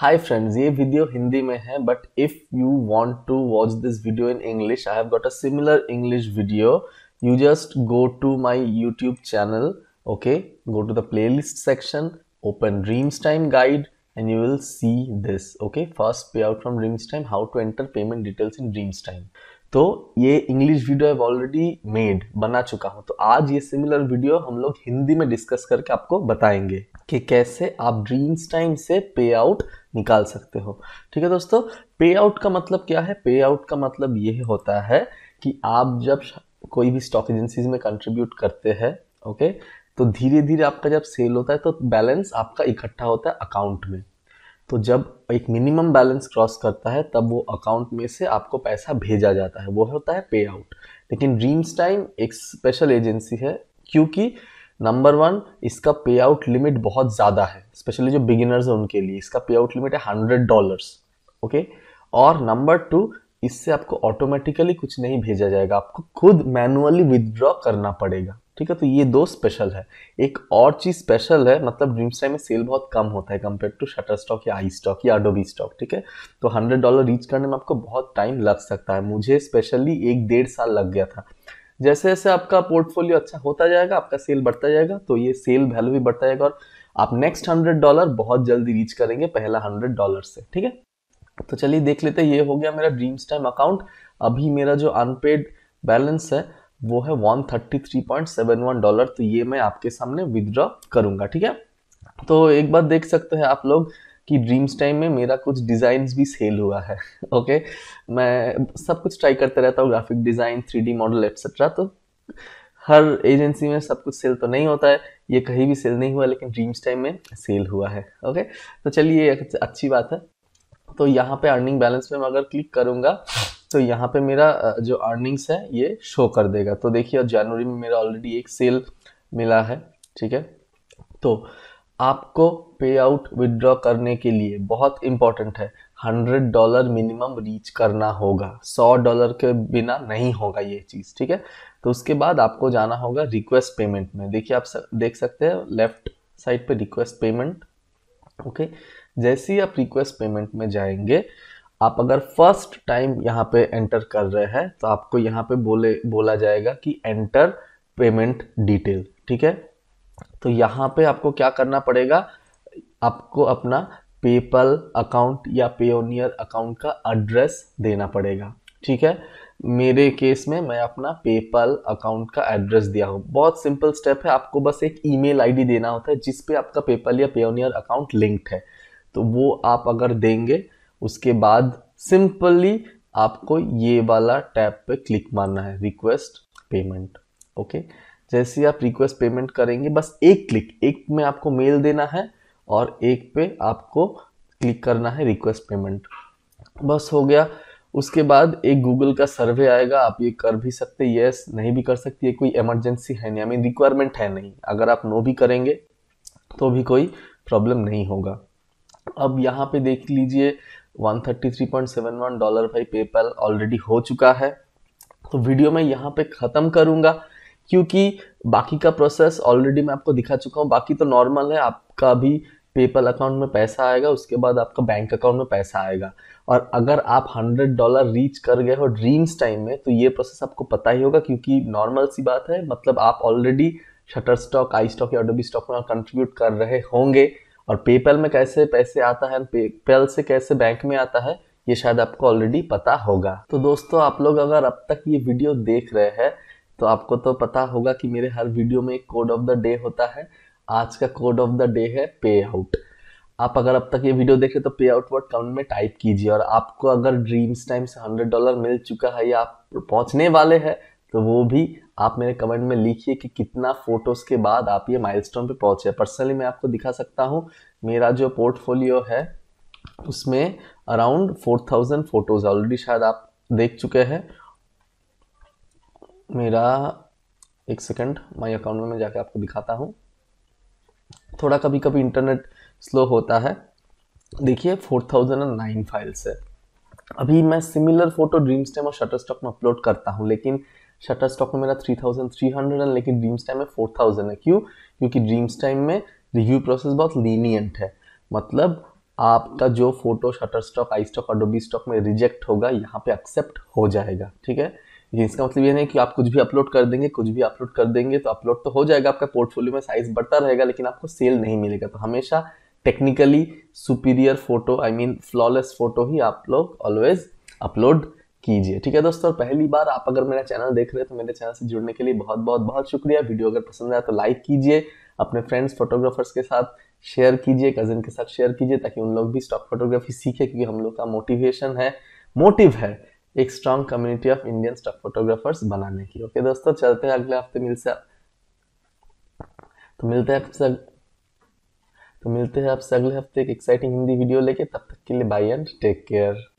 Hi friends, this video is in Hindi, but if you want to watch this video in English, I have got a similar English video. You just go to my YouTube channel, okay? Go to the playlist section, open Dreams Time guide, and you will see this, okay? First payout from Dreams Time. how to enter payment details in Dreams Time. तो ये English video है already made बना चुका हूँ तो आज ये similar video हम लोग हिंदी में डिस्कस करके आपको बताएंगे कि कैसे आप ड्रीम्स टाइम से पे आउट निकाल सकते हो ठीक है दोस्तों पे आउट का मतलब क्या है पे आउट का मतलब ये होता है कि आप जब कोई भी स्टॉक एजेंसीज में कंट्रीब्यूट करते हैं ओके तो धीरे धीरे आपका जब सेल होता है तो बैलेंस आपका इकट्ठा होता है अकाउंट में तो जब एक मिनिमम बैलेंस क्रॉस करता है तब वो अकाउंट में से आपको पैसा भेजा जाता है वो होता है पे आउट लेकिन ड्रीम्स टाइम एक स्पेशल एजेंसी है क्योंकि नंबर वन इसका पे आउट लिमिट बहुत ज़्यादा है स्पेशली जो बिगिनर्स हैं उनके लिए इसका पे आउट लिमिट है हंड्रेड डॉलर्स ओके और नंबर टू इससे आपको ऑटोमेटिकली कुछ नहीं भेजा जाएगा आपको खुद मैनुअली विदड्रॉ करना पड़ेगा ठीक है तो ये दो स्पेशल है एक और चीज़ स्पेशल है मतलब ड्रीम्स टाइम में सेल बहुत कम होता है कंपेयर टू शटर स्टॉक या आई स्टॉक या अडोबी स्टॉक ठीक है तो हंड्रेड डॉलर रीच करने में आपको बहुत टाइम लग सकता है मुझे स्पेशली एक डेढ़ साल लग गया था जैसे जैसे आपका पोर्टफोलियो अच्छा होता जाएगा आपका सेल बढ़ता जाएगा तो ये सेल वैल्यू भी बढ़ता जाएगा और आप नेक्स्ट हंड्रेड डॉलर बहुत जल्दी रीच करेंगे पहला हंड्रेड डॉलर से ठीक है तो चलिए देख लेते हैं ये हो गया मेरा ड्रीम्स टाइम अकाउंट अभी मेरा जो अनपेड बैलेंस है वो है 133.71 डॉलर तो ये मैं आपके सामने विदड्रॉ करूंगा ठीक है तो एक बार देख सकते हैं आप लोग कि ड्रीम्स टाइम में मेरा कुछ डिजाइन भी सेल हुआ है ओके मैं सब कुछ ट्राई करते रहता हूँ graphic design three model et cetera तो हर एजेंसी में सब कुछ सेल तो नहीं होता है ये कहीं भी सेल नहीं हुआ लेकिन ड्रीम्स टाइम में सेल हुआ है ओके तो चलिए अच्छी बात है तो यहाँ पे अर्निंग बैलेंस में मैं अगर क्लिक करूंगा तो यहाँ पे मेरा जो अर्निंग्स है ये शो कर देगा तो देखिए जनवरी में मेरा ऑलरेडी एक सेल मिला है ठीक है तो आपको पे आउट विदड्रॉ करने के लिए बहुत इंपॉर्टेंट है हंड्रेड डॉलर मिनिमम रीच करना होगा सौ डॉलर के बिना नहीं होगा ये चीज़ ठीक है तो उसके बाद आपको जाना होगा रिक्वेस्ट पेमेंट में देखिए आप सक, देख सकते हैं लेफ्ट साइड पे रिक्वेस्ट पेमेंट ओके जैसे ही आप रिक्वेस्ट पेमेंट में जाएंगे आप अगर फर्स्ट टाइम यहाँ पे एंटर कर रहे हैं तो आपको यहाँ पे बोले बोला जाएगा कि एंटर पेमेंट डिटेल ठीक है तो यहाँ पे आपको क्या करना पड़ेगा आपको अपना पेपल अकाउंट या पेओनियर अकाउंट का एड्रेस देना पड़ेगा ठीक है मेरे केस में मैं अपना पेपल अकाउंट का एड्रेस दिया हूँ बहुत सिंपल स्टेप है आपको बस एक ईमेल आईडी देना होता है जिस पे आपका पेपल या पेओनियर अकाउंट लिंक्ड है तो वो आप अगर देंगे उसके बाद सिंपली आपको ये वाला टैब पे क्लिक मारना है रिक्वेस्ट पेमेंट ओके जैसे आप रिक्वेस्ट पेमेंट करेंगे बस एक क्लिक एक में आपको मेल देना है और एक पे आपको क्लिक करना है रिक्वेस्ट पेमेंट बस हो गया उसके बाद एक गूगल का सर्वे आएगा आप ये कर भी सकते यस नहीं भी कर सकती ये कोई इमरजेंसी है नहीं हमें रिक्वायरमेंट है नहीं अगर आप नो भी करेंगे तो भी कोई प्रॉब्लम नहीं होगा अब यहाँ पे देख लीजिए 133.71 डॉलर भाई पेपल ऑलरेडी हो चुका है तो वीडियो मैं यहाँ पे ख़त्म करूँगा क्योंकि बाकी का प्रोसेस ऑलरेडी मैं आपको दिखा चुका हूँ बाकी तो नॉर्मल है आपका भी पेपल अकाउंट में पैसा आएगा उसके बाद आपका बैंक अकाउंट में पैसा आएगा और अगर आप 100 डॉलर रीच कर गए हो ड्रीम्स टाइम में तो ये प्रोसेस आपको पता ही होगा क्योंकि नॉर्मल सी बात है मतलब आप already Shutterstock iStock या अडोबी स्टॉक में कंट्रीब्यूट कर रहे होंगे और पेपैल में कैसे पैसे आता है पेपैल से कैसे बैंक में आता है ये शायद आपको ऑलरेडी पता होगा तो दोस्तों आप लोग अगर अब तक ये वीडियो देख रहे हैं तो आपको तो पता होगा कि मेरे हर वीडियो में एक कोड ऑफ द डे होता है आज का कोड ऑफ द डे है पे आउट आप अगर अब तक ये वीडियो देखें तो पे आउट वर्ड कमेंट में टाइप कीजिए और आपको अगर ड्रीम्स टाइम से हंड्रेड डॉलर मिल चुका है या आप पहुंचने वाले हैं तो वो भी आप मेरे कमेंट में लिखिए कि कितना फोटोज़ के बाद आप ये माइलस्टोन पे पहुंचे पर्सनली मैं आपको दिखा सकता हूँ मेरा जो पोर्टफोलियो है उसमें around four thousand photos already शायद आप देख चुके हैं मेरा एक सेकंड माय अकाउंट में मैं जाके आपको दिखाता हूँ थोड़ा कभी कभी इंटरनेट स्लो होता है देखिए 4009 फाइल्स है अभी मैं सिमिलर फोटो ड्रीम स्टेम और शटर स्टॉक में अपलोड करता हूँ लेकिन शटर स्टॉक में मेरा थ्री थाउजेंड थ्री हंड्रेड है लेकिन ड्रीम्स टाइम में फोर थाउजेंड है क्यों क्योंकि ड्रीम्स टाइम में रिव्यू प्रोसेस बहुत लीनियंट है मतलब आपका जो photo Shutterstock iStock Adobe Stock में रिजेक्ट होगा यहाँ पे एक्सेप्ट हो जाएगा ठीक है इसका मतलब ये नहीं कि आप कुछ भी अपलोड कर देंगे कुछ भी अपलोड कर देंगे तो अपलोड तो हो जाएगा आपका पोर्टफोलियो में साइज बढ़ता रहेगा लेकिन आपको सेल नहीं मिलेगा तो हमेशा technically superior photo I mean flawless photo ही आप लोग ऑलवेज अपलोड कीजिए ठीक है दोस्तों पहली बार आप अगर मेरा चैनल देख रहे हैं तो मेरे चैनल से जुड़ने के लिए बहुत बहुत बहुत शुक्रिया वीडियो अगर पसंद आया तो लाइक कीजिए अपने फ्रेंड्स फोटोग्राफर्स के साथ शेयर कीजिए कजिन के साथ शेयर कीजिए ताकि उन लोग भी स्टॉक फोटोग्राफी सीखे क्योंकि हम लोग का मोटिवेशन है मोटिव है एक strong community of Indian stock photographers बनाने की ओके दोस्तों चलते हैं अगले हफ्ते मिल से तो मिलते हैं आपसे तो मिलते हैं आपसे अगले हफ्ते एक एक्साइटिंग हिंदी वीडियो लेके तब तक के लिए बाय एंड टेक केयर